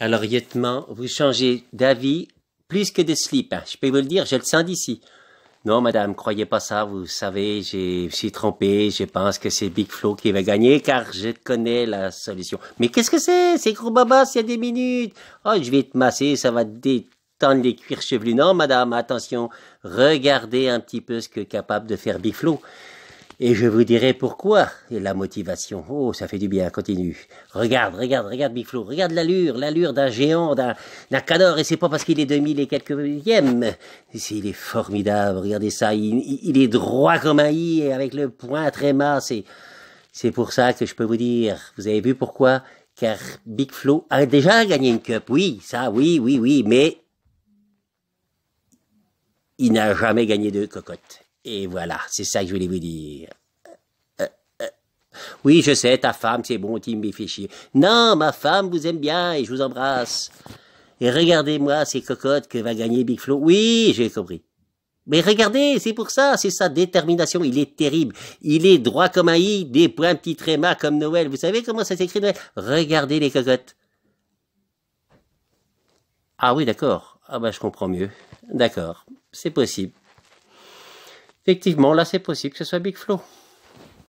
Alors, lieutenant, vous changez d'avis plus que de slip. Hein. Je peux vous le dire, je le sens d'ici. Non, madame, croyez pas ça. Vous savez, je suis trompé. Je pense que c'est Big Flo qui va gagner car je connais la solution. Mais qu'est-ce que c'est? C'est gros babas il y a des minutes. Oh, je vais te masser. Ça va détendre les cuirs chevelus. Non, madame, attention. Regardez un petit peu ce que capable de faire Big Flo. Et je vous dirai pourquoi. Et la motivation. Oh, ça fait du bien, continue. Regarde, regarde, regarde Big Flo. Regarde l'allure, l'allure d'un géant, d'un, d'un cador. Et c'est pas parce qu'il est 2000 et quelques millièmes. Il est formidable, regardez ça. Il, est droit comme un i et avec le point très massé. c'est pour ça que je peux vous dire. Vous avez vu pourquoi? Car Big Flo a déjà gagné une cup. Oui, ça, oui, oui, oui. Mais il n'a jamais gagné de cocotte. Et voilà, c'est ça que je voulais vous dire. Euh, euh, oui, je sais, ta femme, c'est bon, Tim me fais chier. Non, ma femme vous aime bien et je vous embrasse. Et regardez-moi ces cocottes que va gagner Big Flo. Oui, j'ai compris. Mais regardez, c'est pour ça, c'est sa détermination. Il est terrible. Il est droit comme un i, des points petits trémas comme Noël. Vous savez comment ça s'écrit Noël Regardez les cocottes. Ah oui, d'accord. Ah bah je comprends mieux. D'accord, c'est possible. Effectivement, là c'est possible que ce soit Big Flow.